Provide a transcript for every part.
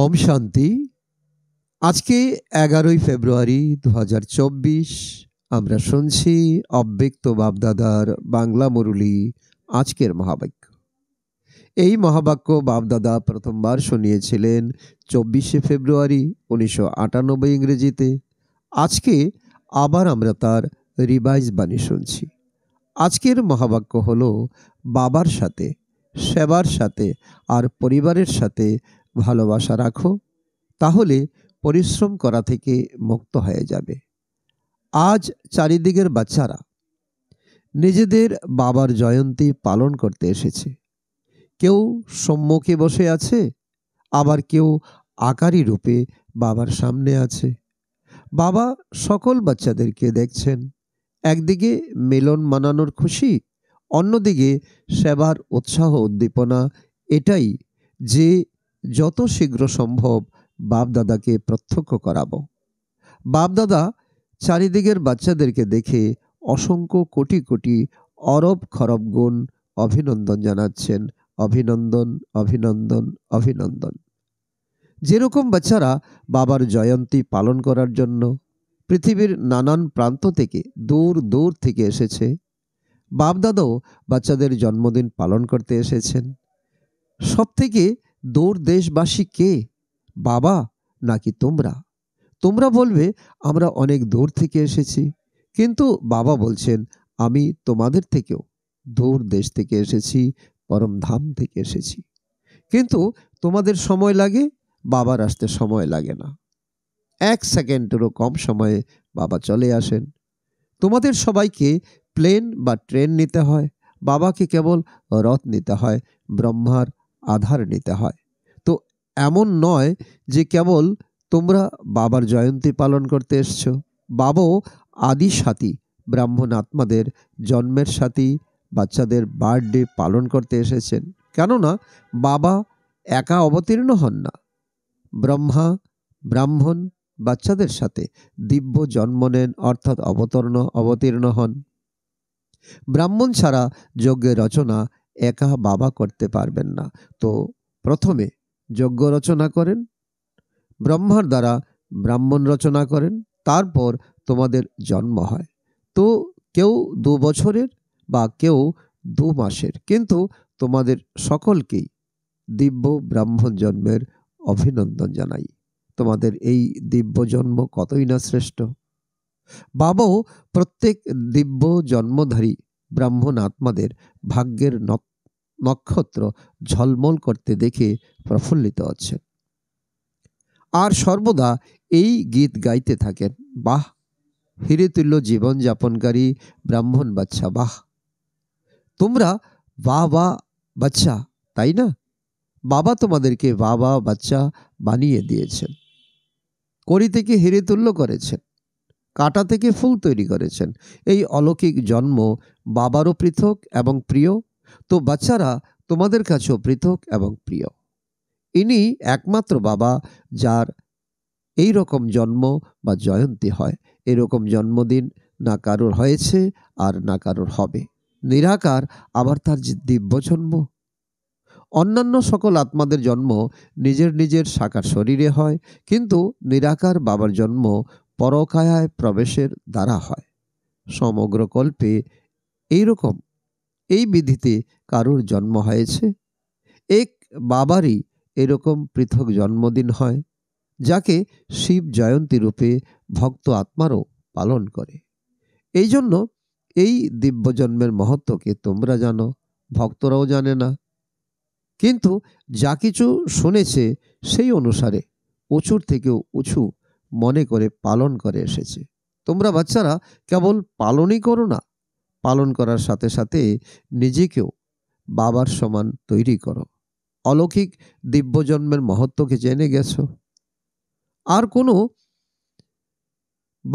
ওম শান্তি আজকে এগারোই ফেব্রুয়ারি দু হাজার চব্বিশ আমরা শুনছি অব্যক্ত বাপদাদার বাংলা মুরুলি আজকের মহাবাক্য এই মহাবাক্য বাপদাদা প্রথমবার শুনিয়েছিলেন চব্বিশে ফেব্রুয়ারি উনিশশো আটানব্বই ইংরেজিতে আজকে আবার আমরা তার রিভাইজ বাণী শুনছি আজকের মহাবাক্য হল বাবার সাথে সেবার সাথে আর পরিবারের সাথে ভালোবাসা রাখো তাহলে পরিশ্রম করা থেকে মুক্ত হয়ে যাবে আজ চারিদিকের বাচ্চারা নিজেদের বাবার জয়ন্তী পালন করতে এসেছে কেউ সম্মুখে বসে আছে আবার কেউ আকারি রূপে বাবার সামনে আছে বাবা সকল বাচ্চাদেরকে দেখছেন একদিকে মেলন মানানোর খুশি অন্যদিকে সেবার উৎসাহ উদ্দীপনা এটাই যে যত শীঘ্র সম্ভব বাপদাদাকে প্রত্যক্ষ করাবো বাপদাদা চারিদিকের বাচ্চাদেরকে দেখে অসংখ্য কোটি কোটি অরব খরব গুণ অভিনন্দন জানাচ্ছেন অভিনন্দন অভিনন্দন অভিনন্দন যেরকম বাচ্চারা বাবার জয়ন্তী পালন করার জন্য পৃথিবীর নানান প্রান্ত থেকে দূর দূর থেকে এসেছে বাপদাদাও বাচ্চাদের জন্মদিন পালন করতে এসেছেন সব থেকে দৌড় দেশবাসী কে বাবা নাকি তোমরা তোমরা বলবে আমরা অনেক দূর থেকে এসেছি কিন্তু বাবা বলছেন আমি তোমাদের থেকেও দূর দেশ থেকে এসেছি পরম ধাম থেকে এসেছি কিন্তু তোমাদের সময় লাগে বাবার আসতে সময় লাগে না এক সেকেন্ডেরও কম সময়ে বাবা চলে আসেন তোমাদের সবাইকে প্লেন বা ট্রেন নিতে হয় বাবাকে কেবল রথ নিতে হয় ব্রহ্মার আধার নিতে হয় তো এমন নয় যে কেবল তোমরা বাবার জয়ন্তী পালন করতে এসছ বাবাও আদি সাথী ব্রাহ্মণ আত্মাদের জন্মের সাথী বাচ্চাদের বার্থডে পালন করতে এসেছেন কেননা বাবা একা অবতীর্ণ হন না ব্রহ্মা ব্রাহ্মণ বাচ্চাদের সাথে দিব্য জন্ম নেন অর্থাৎ অবতর্ণ অবতীর্ণ হন ব্রাহ্মণ ছাড়া যজ্ঞের রচনা একা বাবা করতে পারবেন না তো প্রথমে যজ্ঞ রচনা করেন ব্রহ্মার দ্বারা ব্রাহ্মণ রচনা করেন তারপর তোমাদের জন্ম হয় তো কেউ দু বছরের বা কেউ দু মাসের কিন্তু তোমাদের সকলকেই দিব্য ব্রাহ্মণ জন্মের অভিনন্দন জানাই তোমাদের এই দিব্য জন্ম কতই না শ্রেষ্ঠ বাবাও প্রত্যেক দিব্য জন্মধারী ব্রাহ্মণ আত্মাদের ভাগ্যের নক্ষত্র ঝলমল করতে দেখে প্রফুল্লিত হচ্ছে আর সর্বদা এই গীত গাইতে থাকেন বাহ হিরেতুল্য জীবনযাপনকারী ব্রাহ্মণ বাচ্চা বাহ তোমরা বাহ বা বাচ্চা তাই না বাবা তোমাদেরকে বাবা বাচ্চা বানিয়ে দিয়েছেন করি থেকে হেরে তুল্য করেছেন কাটা থেকে ফুল তৈরি করেছেন এই অলৌকিক জন্ম বাবারও পৃথক এবং প্রিয় তো বাচ্চারা তোমাদের কাছেও পৃথক এবং প্রিয় ইনি একমাত্র বাবা যার এই রকম জন্ম বা জয়ন্তী হয় এরকম জন্মদিন না কারোর হয়েছে আর না কারোর হবে নিরাকার আবার তার যে দিব্য জন্ম অন্যান্য সকল আত্মাদের জন্ম নিজের নিজের শাখার শরীরে হয় কিন্তু নিরাকার বাবার জন্ম পরকায়ায় প্রবেশের দ্বারা হয় সমগ্র কল্পে এইরকম এই বিধিতে কারুর জন্ম হয়েছে এক বাবারই এরকম পৃথক জন্মদিন হয় যাকে শিব জয়ন্তী রূপে ভক্ত আত্মারও পালন করে এই জন্য এই দিব্যজন্মের মহত্বকে তোমরা জানো ভক্তরাও জানে না কিন্তু যা কিছু শুনেছে সেই অনুসারে উঁচুর থেকেও উঁচু মনে করে পালন করে এসেছে তোমরা বাচ্চারা কেবল পালনই করো না পালন করার সাথে সাথে নিজেকেও বাবার সমান তৈরি করো অলৌকিক দিব্যজন্মের মহত্বকে জেনে গেছ আর কোনো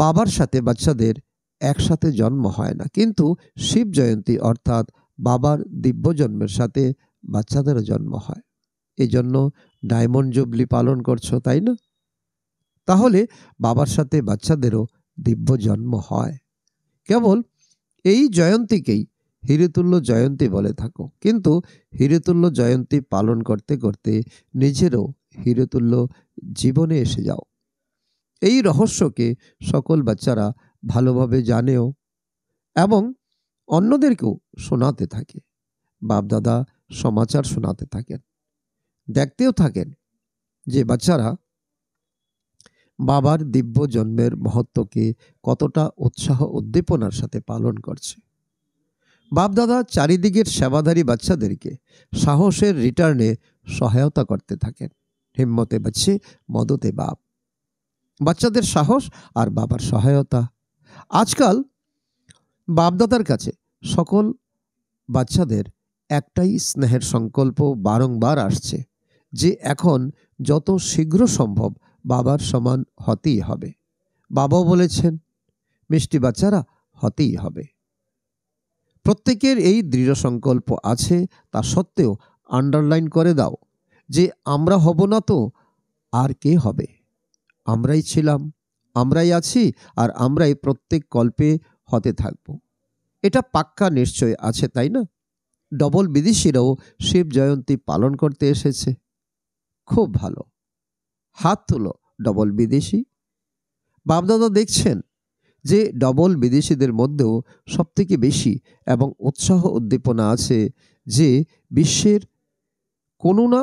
বাবার সাথে বাচ্চাদের একসাথে জন্ম হয় না কিন্তু শিব জয়ন্তী অর্থাৎ বাবার দিব্যজন্মের সাথে বাচ্চাদেরও জন্ম হয় এজন্য ডায়মন্ড জুবলি পালন করছো তাই না তাহলে বাবার সাথে বাচ্চাদেরও দিব্য জন্ম হয় কেবল এই জয়ন্তীকেই হিরেতুল্য জয়ন্তী বলে থাকো কিন্তু হিরেতুল্য জয়ন্তী পালন করতে করতে নিজেরও হিরেতুল্য জীবনে এসে যাও এই রহস্যকে সকল বাচ্চারা ভালোভাবে জানেও এবং অন্যদেরকেও শোনাতে থাকে বাপদাদা সমাচার শোনাতে থাকেন দেখতেও থাকেন যে বাচ্চারা বাবার দিব্য জন্মের মহত্বকে কতটা উৎসাহ উদ্দীপনার সাথে পালন করছে বাপদাদা চারিদিকের সেবাধারী বাচ্চাদেরকে সাহসের রিটার্নে সহায়তা করতে থাকেন হিম্মতে বাচ্চে মদতে বাপ বাচ্চাদের সাহস আর বাবার সহায়তা আজকাল বাপদাদার কাছে সকল বাচ্চাদের একটাই স্নেহের সংকল্প বারংবার আসছে যে এখন যত শীঘ্র সম্ভব বাবার সমান হতেই হবে বাবাও বলেছেন মিষ্টি বাচ্চারা হতেই হবে প্রত্যেকের এই দৃঢ় সংকল্প আছে তা সত্ত্বেও আন্ডারলাইন করে দাও যে আমরা হব না তো আর কে হবে আমরাই ছিলাম আমরাই আছি আর আমরাই প্রত্যেক কল্পে হতে থাকব এটা পাক্কা নিশ্চয় আছে তাই না ডবল বিদেশিরাও শিব জয়ন্তী পালন করতে এসেছে খুব ভালো হাত তুলো ডবল বিদেশি বাপদাদা দেখছেন যে ডবল বিদেশিদের মধ্যেও সবথেকে বেশি এবং উৎসাহ উদ্দীপনা আছে যে বিশ্বের কোনো না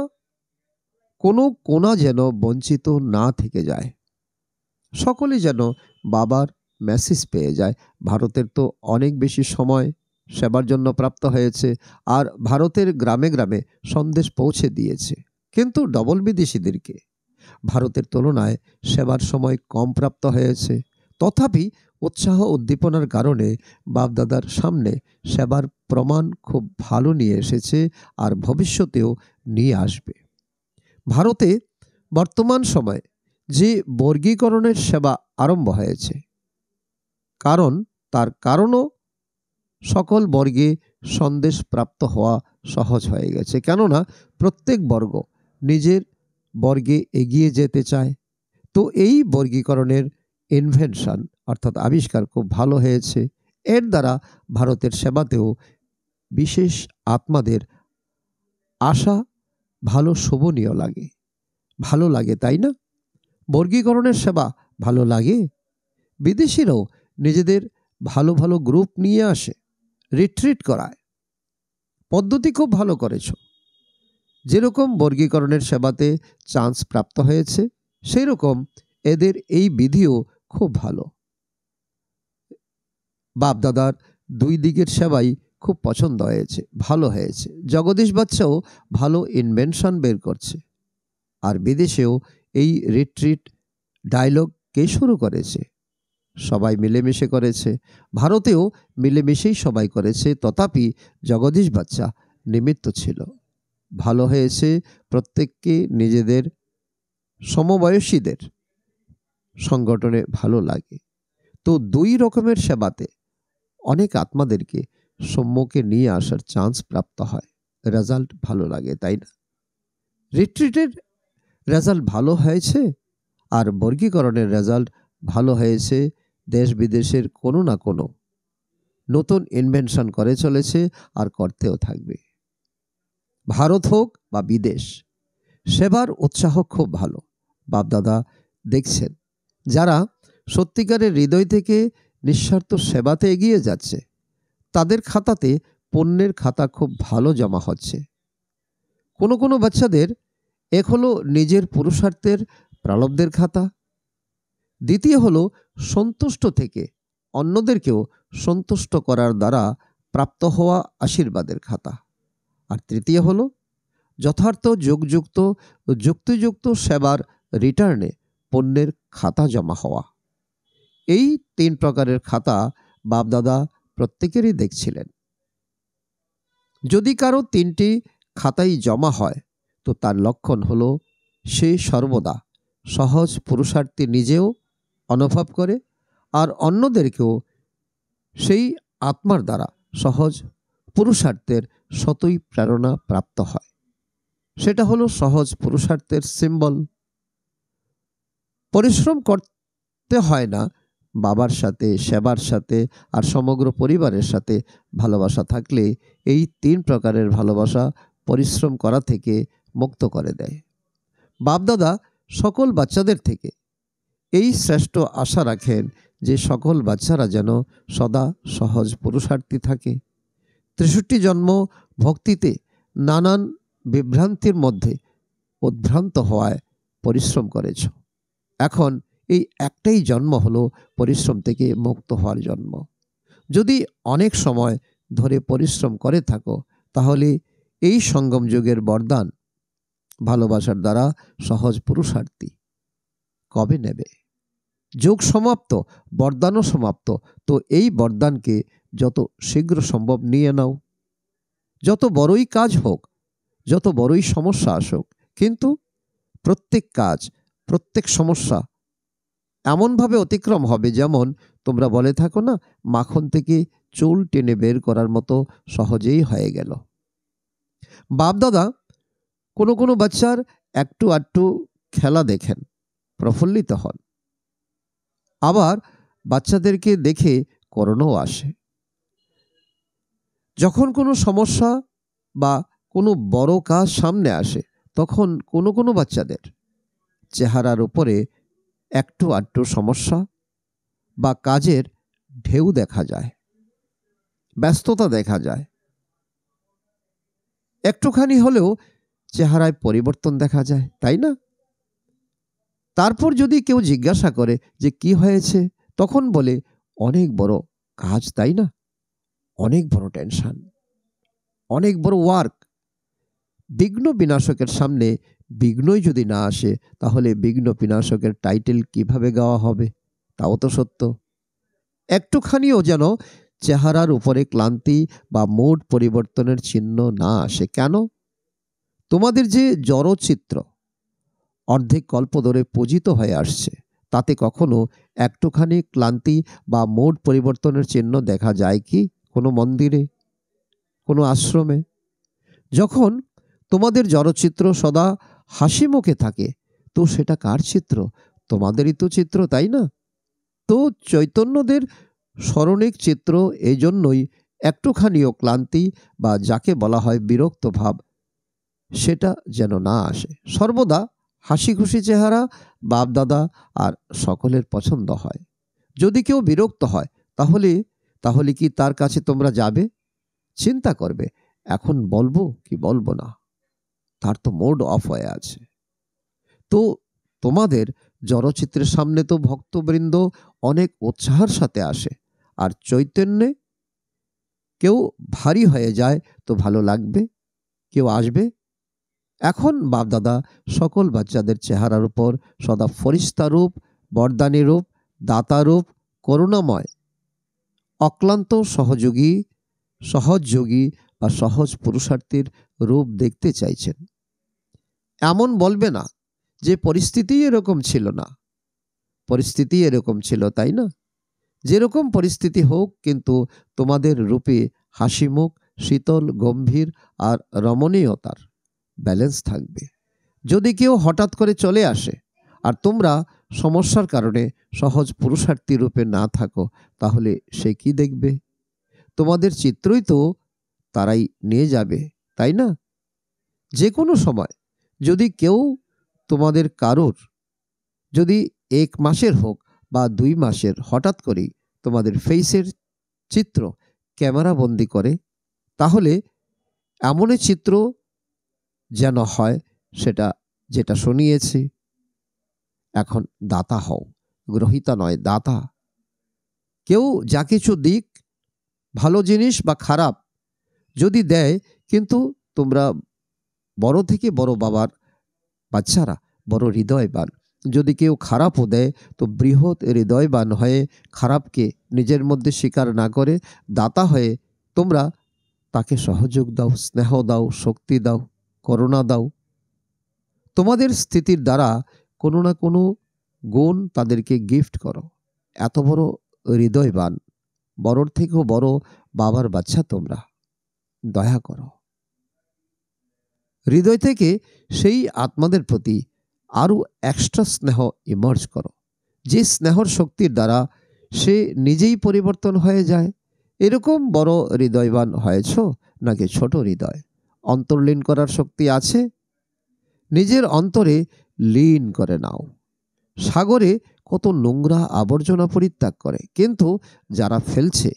কোনো কোনা যেন বঞ্চিত না থেকে যায় সকলে যেন বাবার মেসেজ পেয়ে যায় ভারতের তো অনেক বেশি সময় সেবার জন্য প্রাপ্ত হয়েছে আর ভারতের গ্রামে গ্রামে সন্দেশ পৌঁছে দিয়েছে কিন্তু ডবল বিদেশিদেরকে ভারতের তুলনায় সেবার সময় কম প্রাপ্ত হয়েছে তথাপি উৎসাহ উদ্দীপনার কারণে বাপদাদার সামনে সেবার প্রমাণ খুব ভালো নিয়ে এসেছে আর ভবিষ্যতেও নিয়ে আসবে ভারতে বর্তমান সময়ে যে বর্গীকরণের সেবা আরম্ভ হয়েছে কারণ তার কারণও সকল বর্গে সন্দেশ প্রাপ্ত হওয়া সহজ হয়ে গেছে কেননা প্রত্যেক বর্গ নিজের বর্গে এগিয়ে যেতে চায় তো এই বর্গীকরণের ইনভেনশন অর্থাৎ আবিষ্কার খুব ভালো হয়েছে এর দ্বারা ভারতের সেবাতেও বিশেষ আত্মাদের আশা ভালো শোভনীয় লাগে ভালো লাগে তাই না বর্গীকরণের সেবা ভালো লাগে বিদেশিরাও নিজেদের ভালো ভালো গ্রুপ নিয়ে আসে রিট্রিট করায় পদ্ধতি খুব ভালো করেছো যেরকম বর্গীকরণের সেবাতে চান্স প্রাপ্ত হয়েছে সেই রকম এদের এই বিধিও খুব ভালো বাপদাদার দুই দিকের সেবাই খুব পছন্দ হয়েছে ভালো হয়েছে জগদীশ বাচ্চাও ভালো ইনভেনশন বের করছে আর বিদেশেও এই রিট্রিট ডায়লগ কে শুরু করেছে সবাই মিলেমিশে করেছে ভারতেও মিলেমিশেই সবাই করেছে তথাপি জগদীশ বাচ্চা নিমিত্ত ছিল ভালো হয়েছে প্রত্যেককে নিজেদের সমবয়সীদের সংগঠনে ভালো লাগে তো দুই রকমের সেবাতে অনেক আত্মাদেরকে সম্মুখে নিয়ে আসার চান্স প্রাপ্ত হয় রেজাল্ট ভালো লাগে তাই না রিট্রিটের রেজাল্ট ভালো হয়েছে আর বর্গীকরণের রেজাল্ট ভালো হয়েছে দেশ বিদেশের কোনো না কোনো নতুন ইনভেনশন করে চলেছে আর করতেও থাকবে ভারত হোক বা বিদেশ সেবার উৎসাহ খুব ভালো বাপদাদা দেখছেন যারা সত্যিকারের হৃদয় থেকে নিঃস্বার্থ সেবাতে এগিয়ে যাচ্ছে তাদের খাতাতে পণ্যের খাতা খুব ভালো জমা হচ্ছে কোনো কোনো বাচ্চাদের এখনও নিজের পুরুষার্থের প্রালব্ধের খাতা দ্বিতীয় হলো সন্তুষ্ট থেকে অন্যদেরকেও সন্তুষ্ট করার দ্বারা প্রাপ্ত হওয়া আশীর্বাদের খাতা আর তৃতীয় হল যথার্থ যোগযুক্ত যুক্তিযুক্ত সেবার রিটার্নে পণ্যের খাতা জমা হওয়া এই তিন প্রকারের খাতা বাপদাদা প্রত্যেকেরই দেখছিলেন যদি কারো তিনটি খাতাই জমা হয় তো তার লক্ষণ হল সে সর্বদা সহজ পুরুষার্থী নিজেও অনুভব করে আর অন্যদেরকেও সেই আত্মার দ্বারা সহজ পুরুষার্থের শতই প্রেরণা প্রাপ্ত হয় সেটা হলো সহজ পুরুষার্থের সিম্বল পরিশ্রম করতে হয় না বাবার সাথে সেবার সাথে আর সমগ্র পরিবারের সাথে ভালোবাসা থাকলে এই তিন প্রকারের ভালোবাসা পরিশ্রম করা থেকে মুক্ত করে দেয় বাপদাদা সকল বাচ্চাদের থেকে এই শ্রেষ্ঠ আশা রাখেন যে সকল বাচ্চারা যেন সদা সহজ পুরুষার্থী থাকে তেষট্টি জন্ম ভক্তিতে নানান বিভ্রান্তির মধ্যে উদ্ভ্রান্ত হওয়ায় পরিশ্রম করেছ এখন এই একটাই জন্ম হলো পরিশ্রম থেকে মুক্ত হওয়ার জন্ম যদি অনেক সময় ধরে পরিশ্রম করে থাকো তাহলে এই সঙ্গম যুগের বরদান ভালোবাসার দ্বারা সহজ পুরুষার্থী কবে নেবে যোগ সমাপ্ত বরদানও সমাপ্ত তো এই বরদানকে যত শীঘ্র সম্ভব নিয়ে নাও যত বড়ই কাজ হোক যত বড়ই সমস্যা আসুক কিন্তু প্রত্যেক কাজ প্রত্যেক সমস্যা এমনভাবে অতিক্রম হবে যেমন তোমরা বলে থাকো না মাখন থেকে চুল টেনে বের করার মতো সহজেই হয়ে গেল বাপদাদা কোনো কোনো বাচ্চার একটু আটটু খেলা দেখেন প্রফুল্লিত হন আবার বাচ্চাদেরকে দেখে করণও আসে যখন কোনো সমস্যা বা কোনো বড় কাজ সামনে আসে তখন কোনো কোনো বাচ্চাদের চেহারার উপরে একটু আটটু সমস্যা বা কাজের ঢেউ দেখা যায় ব্যস্ততা দেখা যায় একটুখানি হলেও চেহারায় পরিবর্তন দেখা যায় তাই না তারপর যদি কেউ জিজ্ঞাসা করে যে কি হয়েছে তখন বলে অনেক বড় কাজ তাই না অনেক বড় টেনশান অনেক বড় ওয়ার্ক বিঘ্ন বিনাশকের সামনে বিঘ্নই যদি না আসে তাহলে বিঘ্ন বিনাশকের টাইটেল কিভাবে গাওয়া হবে তাও তো সত্য একটুখানিও যেন চেহারার উপরে ক্লান্তি বা মুড পরিবর্তনের চিহ্ন না আসে কেন তোমাদের যে জড়চিত্র অর্ধেক কল্প ধরে পূজিত হয়ে আসছে তাতে কখনো একটুখানি ক্লান্তি বা মুড পরিবর্তনের চিহ্ন দেখা যায় কি কোনো মন্দিরে কোনো আশ্রমে যখন তোমাদের জড়চিত্র সদা হাসি মুখে থাকে তো সেটা কার চিত্র তোমাদেরই তো চিত্র তাই না তো চৈতন্যদের স্মরণিক চিত্র এই জন্যই একটুখানিও ক্লান্তি বা যাকে বলা হয় বিরক্ত ভাব সেটা যেন না আসে সর্বদা হাসি খুশি চেহারা বাপদাদা আর সকলের পছন্দ হয় যদি কেউ বিরক্ত হয় তাহলে তাহলে কি তার কাছে তোমরা যাবে চিন্তা করবে এখন বলবো কি বলবো না তার তো মোড অফ হয়ে আছে তো তোমাদের জড়চিত্রের সামনে তো ভক্তবৃন্দ অনেক উৎসাহের সাথে আসে আর চৈতন্যে কেউ ভারী হয়ে যায় তো ভালো লাগবে কেউ আসবে এখন বাপদাদা সকল বাচ্চাদের চেহারার উপর সদা ফরিস্তারূপ বরদানী রূপ দাতারূপ করুণাময় অক্লান্ত সহযোগী সহজযোগী বা সহজ পুরুষার্থীর রূপ দেখতে চাইছেন এমন বলবে না যে পরিস্থিতি এরকম ছিল না পরিস্থিতি এরকম ছিল তাই না যেরকম পরিস্থিতি হোক কিন্তু তোমাদের রূপে হাসিমুখ শীতল গম্ভীর আর রমণীয়তার ব্যালেন্স থাকবে যদি কেউ হঠাৎ করে চলে আসে আর তোমরা সমস্যার কারণে সহজ পুরুষার্থী রূপে না থাকো তাহলে সে কি দেখবে তোমাদের চিত্রই তো তারাই নিয়ে যাবে তাই না যে কোনো সময় যদি কেউ তোমাদের কারোর যদি এক মাসের হোক বা দুই মাসের হঠাৎ করেই তোমাদের ফেসের চিত্র ক্যামেরা বন্দি করে তাহলে এমনই চিত্র যেন হয় সেটা যেটা শুনিয়েছি এখন দাতা হও গ্রহিতা নয় দাতা কেউ যা কিছু দিক ভালো জিনিস বা খারাপ যদি দেয় কিন্তু তোমরা বড় থেকে বড় বাবার বাচ্চারা বড় হৃদয়বান যদি কেউ খারাপও দেয় তো বৃহৎ হৃদয়বান হয়ে খারাপকে নিজের মধ্যে স্বীকার না করে দাতা হয়ে তোমরা তাকে সহযোগ দাও স্নেহ দাও শক্তি দাও করুণা দাও তোমাদের স্থিতির দ্বারা কোনো না কোনো গুণ তাদেরকে গিফট করো এত বড় হৃদয়বান বড়র থেকেও বড় বাবার বাচ্চা তোমরা দয়া করো হৃদয় থেকে সেই আত্মাদের প্রতি আরও এক্সট্রা স্নেহ ইমার্জ করো যে স্নেহর শক্তির দ্বারা সে নিজেই পরিবর্তন হয়ে যায় এরকম বড় হৃদয়বান হয়েছ নাকি ছোট হৃদয় অন্তর্লীন করার শক্তি আছে নিজের অন্তরে লীন করে নাও সাগরে কত নোংরা আবর্জনা পরিত্যাগ করে কিন্তু যারা ফেলছে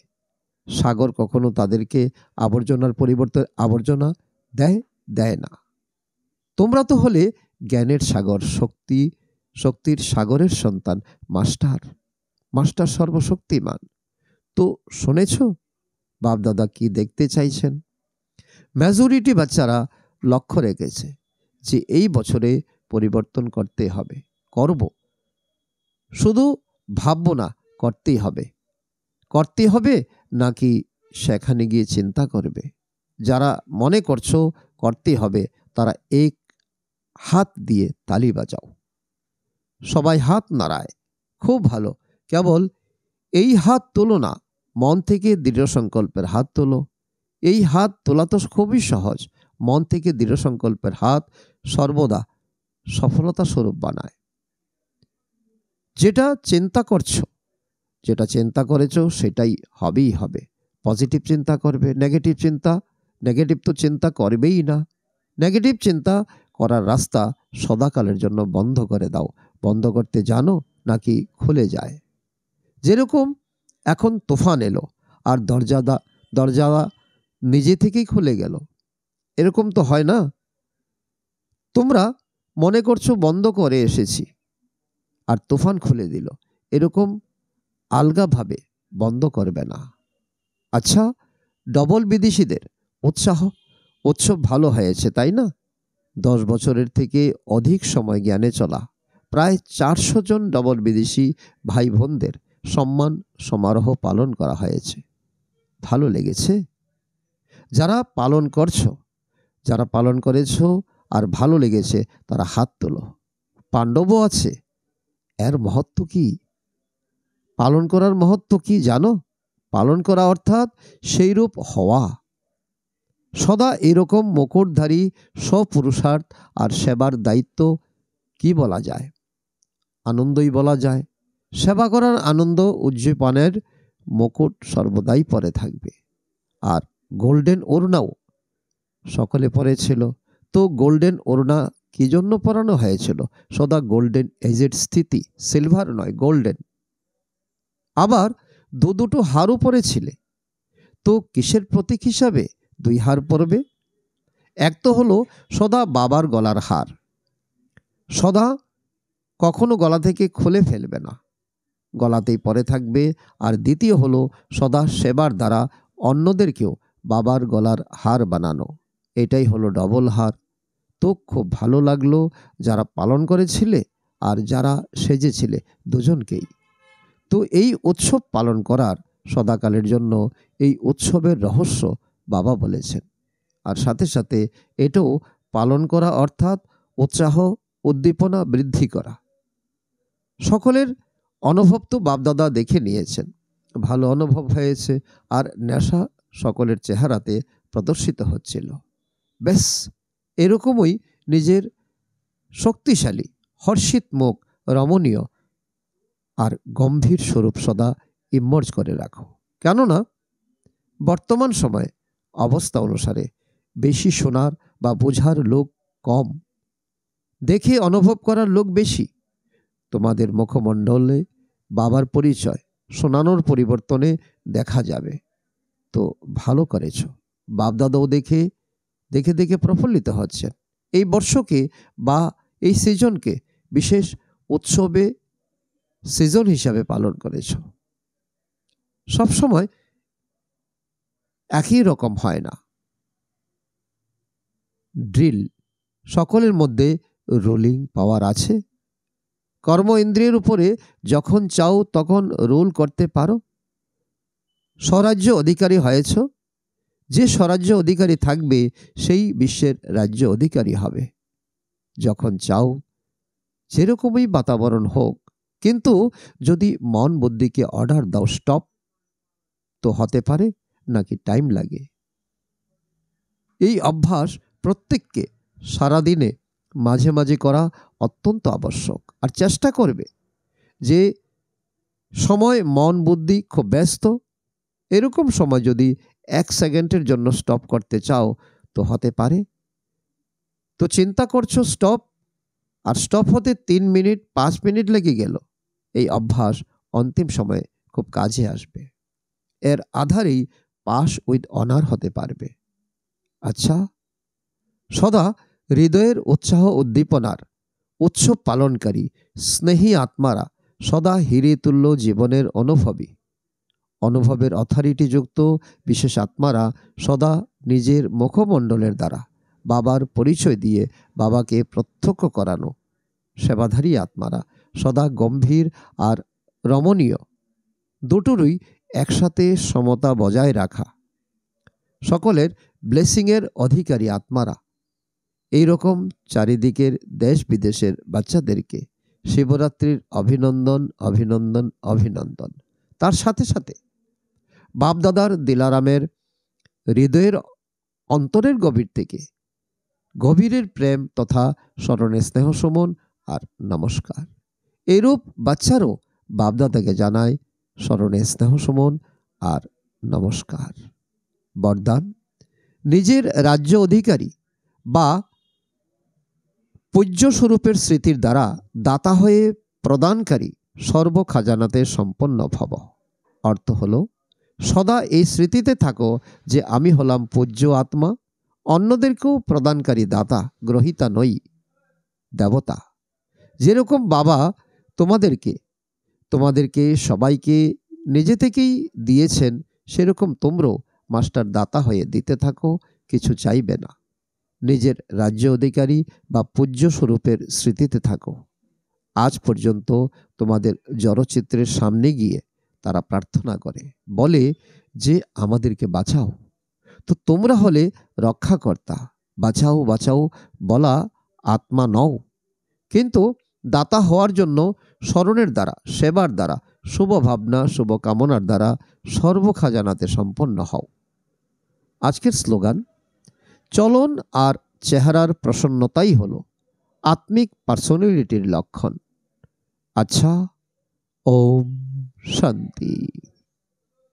সাগর কখনো তাদেরকে আবর্জনার পরিবর্তে আবর্জনা দেয় দেয় না তোমরা তো হলে জ্ঞানের সাগর শক্তি শক্তির সাগরের সন্তান মাস্টার মাস্টার সর্বশক্তিমান তো শুনেছ বাপদাদা কি দেখতে চাইছেন মেজরিটি বাচ্চারা লক্ষ্য রেখেছে যে এই বছরে পরিবর্তন করতে হবে করব শুধু ভাবব না করতেই হবে করতে হবে নাকি সেখানে গিয়ে চিন্তা করবে যারা মনে করছো করতে হবে তারা এক হাত দিয়ে তালি বাজাও সবাই হাত নাড়ায় খুব ভালো কেবল এই হাত তোলো না মন থেকে দৃঢ় সংকল্পের হাত তোলো এই হাত তোলা তো খুবই সহজ মন থেকে দৃঢ় সংকল্পের হাত সর্বদা সফলতা স্বরূপ বানায় যেটা চিন্তা করছো যেটা চিন্তা করেছো সেটাই হবেই হবে পজিটিভ চিন্তা করবে নেগেটিভ চিন্তা নেগেটিভ তো চিন্তা করবেই না নেগেটিভ চিন্তা করার রাস্তা সদাকালের জন্য বন্ধ করে দাও বন্ধ করতে জানো নাকি খুলে যায় যেরকম এখন তোফান এলো আর দরজাদা দরজাদা নিজে থেকেই খুলে গেল এরকম তো হয় না তোমরা মনে করছো বন্ধ করে এসেছি আর তুফান খুলে দিল এরকম আলগাভাবে বন্ধ করবে না আচ্ছা ডবল বিদেশিদের উৎসাহ উৎসব ভালো হয়েছে তাই না দশ বছরের থেকে অধিক সময় জ্ঞানে চলা প্রায় চারশো জন ডবল বিদেশি ভাই বোনদের সম্মান সমারোহ পালন করা হয়েছে ভালো লেগেছে যারা পালন করছো যারা পালন করেছো আর ভালো লেগেছে তারা হাত তোলো পাণ্ডবও আছে এর মহত্ব কি পালন করার মহত্ব কি জানো পালন করা অর্থাৎ সেইরূপ হওয়া সদা এরকম মকরধারী স্বপুরুষার্থ আর সেবার দায়িত্ব কি বলা যায় আনন্দই বলা যায় সেবা করার আনন্দ উজ্জীবনের মকট সর্বদাই পরে থাকবে আর গোল্ডেন ওড়নাও সকলে পরেছিল গোল্ডেন ওড়না কি জন্য পরানো হয়েছিল সদা গোল্ডেন এজের স্থিতি সিলভার নয় গোল্ডেন আবার দু দুটো হারও পরেছিলে তো কিসের প্রতীক হিসাবে দুই হার পরবে এক তো হলো সদা বাবার গলার হার সদা কখনো গলা থেকে খুলে ফেলবে না গলাতেই পরে থাকবে আর দ্বিতীয় হলো সদা সেবার দ্বারা অন্যদেরকেও বাবার গলার হার বানানো এটাই হলো ডবল হার তো খুব ভালো লাগলো যারা পালন করেছিলে আর যারা সেজেছিলে দুজনকেই তো এই উৎসব পালন করার সদাকালের জন্য এই উৎসবের রহস্য বাবা বলেছেন আর সাথে সাথে এটাও পালন করা অর্থাৎ উৎসাহ উদ্দীপনা বৃদ্ধি করা সকলের অনুভব তো বাপদাদা দেখে নিয়েছেন ভালো অনুভব হয়েছে আর নেশা সকলের চেহারাতে প্রদর্শিত হচ্ছিল ব্যাস এরকমই নিজের শক্তিশালী হর্ষিত মুখ রমণীয় আর গম্ভীর স্বরূপ সদা ইমর্জ করে রাখো কেননা বর্তমান সময়ে অবস্থা অনুসারে বেশি শোনার বা বোঝার লোক কম দেখে অনুভব করার লোক বেশি তোমাদের মুখমণ্ডলে বাবার পরিচয় শোনানোর পরিবর্তনে দেখা যাবে তো ভালো করেছ বাপদাদাও দেখে দেখে দেখে প্রফুল্লিত হচ্ছেন এই বর্ষকে বা এই সিজনকে বিশেষ উৎসবে সিজন হিসাবে পালন করেছ সবসময় একই রকম হয় না ড্রিল সকলের মধ্যে রোলিং পাওয়ার আছে কর্ম ইন্দ্রিয়ের উপরে যখন চাও তখন রোল করতে পারো স্বরাজ্য অধিকারী হয়েছ যে স্বরাজ্য অধিকারী থাকবে সেই বিশ্বের রাজ্য অধিকারী হবে যখন চাও যেরকমই বাতাবরণ হোক কিন্তু যদি মন বুদ্ধিকে অর্ডার দাও স্টপ তো হতে পারে নাকি টাইম লাগে এই অভ্যাস প্রত্যেককে সারাদিনে মাঝে মাঝে করা অত্যন্ত আবশ্যক আর চেষ্টা করবে যে সময় মন বুদ্ধি খুব ব্যস্ত এরকম সময় যদি এক সেকেন্ডের জন্য স্টপ করতে চাও তো হতে পারে তো চিন্তা করছো স্টপ আর স্টপ হতে তিন মিনিট পাঁচ মিনিট লেগে গেল এই অভ্যাস অন্তিম সময়ে খুব কাজে আসবে এর আধারেই পাস উইথ অনার হতে পারবে আচ্ছা সদা হৃদয়ের উৎসাহ উদ্দীপনার উৎসব পালনকারী স্নেহী আত্মারা সদা হিরে তুল্য জীবনের অনুভবী অনুভবের অথরিটিযুক্ত বিশেষ আত্মারা সদা নিজের মুখমণ্ডলের দ্বারা বাবার পরিচয় দিয়ে বাবাকে প্রত্যক্ষ করানো সেবাধারী আত্মারা সদা গম্ভীর আর রমণীয় দুটোরই একসাথে সমতা বজায় রাখা সকলের ব্লেসিংয়ের অধিকারী আত্মারা এই রকম চারিদিকের দেশ বিদেশের বাচ্চাদেরকে শিবরাত্রির অভিনন্দন অভিনন্দন অভিনন্দন তার সাথে সাথে বাপদাদার দিলারামের হৃদয়ের অন্তরের গভীর থেকে গভীরের প্রেম তথা স্মরণে সমন আর নমস্কার এরূপ বাচ্চারও বাপদাদাকে জানায় স্মরণে সমন আর নমস্কার বরদান নিজের রাজ্য অধিকারী বা পূজ্যস্বরূপের স্মৃতির দ্বারা দাতা হয়ে প্রদানকারী সর্বখাজানাতে সম্পন্ন ভব অর্থ হলো সদা এই স্মৃতিতে থাকো যে আমি হলাম পূজ্য আত্মা অন্যদেরকেও প্রদানকারী দাতা গ্রহিতা নই দেবতা যেরকম বাবা তোমাদেরকে তোমাদেরকে সবাইকে নিজে থেকেই দিয়েছেন সেরকম তোমরাও মাস্টার দাতা হয়ে দিতে থাকো কিছু চাইবে না নিজের রাজ্য অধিকারী বা পূজ্য স্বরূপের স্মৃতিতে থাকো আজ পর্যন্ত তোমাদের জড়চিত্রের সামনে গিয়ে তারা প্রার্থনা করে বলে যে আমাদেরকে বাঁচাও তো তোমরা হলে রক্ষাকর্তা বাঁচাও বাঁচাও বলা আত্মা নও কিন্তু দাতা হওয়ার জন্য স্মরণের দ্বারা সেবার দ্বারা শুভ ভাবনা শুভকামনার দ্বারা সর্বখাজানাতে সম্পন্ন হও আজকের স্লোগান চলন আর চেহারার প্রসন্নতাই হল আত্মিক পার্সোনালিটির লক্ষণ আচ্ছা ওম 上帝。